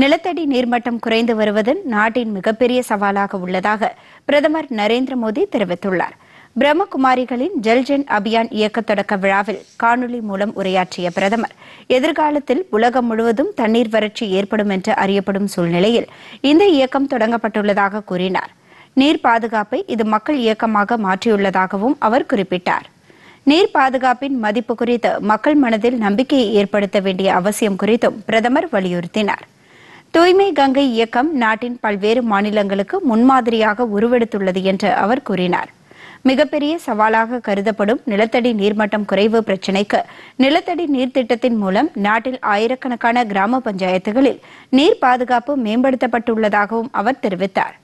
நிலத்தடி நீர்மட்டம் குறைந்து வருவது நாட்டின் மிகப்பெரிய சவாலாக உள்ளதாக பிரதமர் நரேந்திர மோடி தெரிவித்துள்ளார் பிரம்மகுமாரிகளின் ஜல்ஜன் அபியான் இயக்க தொடக்க விழாவில் காணொலி மூலம் உரையாற்றிய பிரதமர் எதிர்காலத்தில் உலகம் முழுவதும் தண்ணீர் வறட்சி ஏற்படும் என்று அறியப்படும் சூழ்நிலையில் இந்த இயக்கம் தொடங்கப்பட்டுள்ளதாக கூறினார் நீர் பாதுகாப்பை இது மக்கள் இயக்கமாக மாற்றியுள்ளதாகவும் அவர் குறிப்பிட்டார் நீர் பாதுகாப்பின் மதிப்பு குறித்து மக்கள் மனதில் நம்பிக்கையை ஏற்படுத்த வேண்டிய அவசியம் குறித்தும் பிரதமர் வலியுறுத்தினாா் தூய்மை கங்கை இயக்கம் நாட்டின் பல்வேறு மாநிலங்களுக்கு முன்மாதிரியாக உருவெடுத்துள்ளது என்று அவர் கூறினார் மிகப்பெரிய சவாலாக கருதப்படும் நிலத்தடி நீர்மட்டம் குறைவு பிரச்சினைக்கு நிலத்தடி நீர் திட்டத்தின் மூலம் நாட்டில் ஆயிரக்கணக்கான கிராம பஞ்சாயத்துகளில் நீர் பாதுகாப்பு மேம்படுத்தப்பட்டுள்ளதாகவும் அவர் தெரிவித்தார்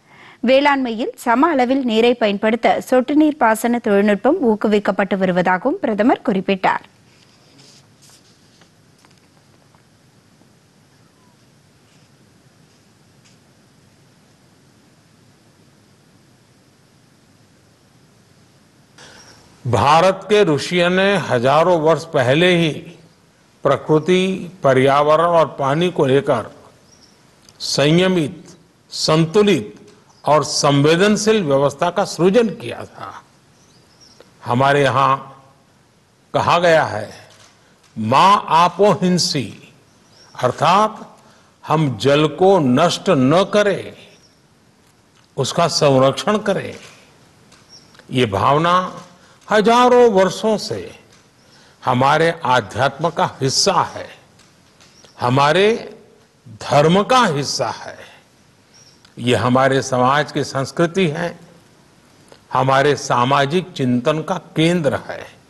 வேளாண்மையில் சம அளவில் நீரை பயன்படுத்த சொட்டு நீர் பாசன தொழில்நுட்பம் ஊக்குவிக்கப்பட்டு வருவதாகவும் பிரதமர் குறிப்பிட்டார் भारत के ऋषियों ने हजारों वर्ष पहले ही प्रकृति पर्यावरण और पानी को लेकर संयमित संतुलित और संवेदनशील व्यवस्था का सृजन किया था हमारे यहां कहा गया है माँ आपो हिंसी अर्थात हम जल को नष्ट न करें उसका संरक्षण करें ये भावना हजारों वर्षों से हमारे आध्यात्म का हिस्सा है हमारे धर्म का हिस्सा है ये हमारे समाज की संस्कृति है हमारे सामाजिक चिंतन का केंद्र है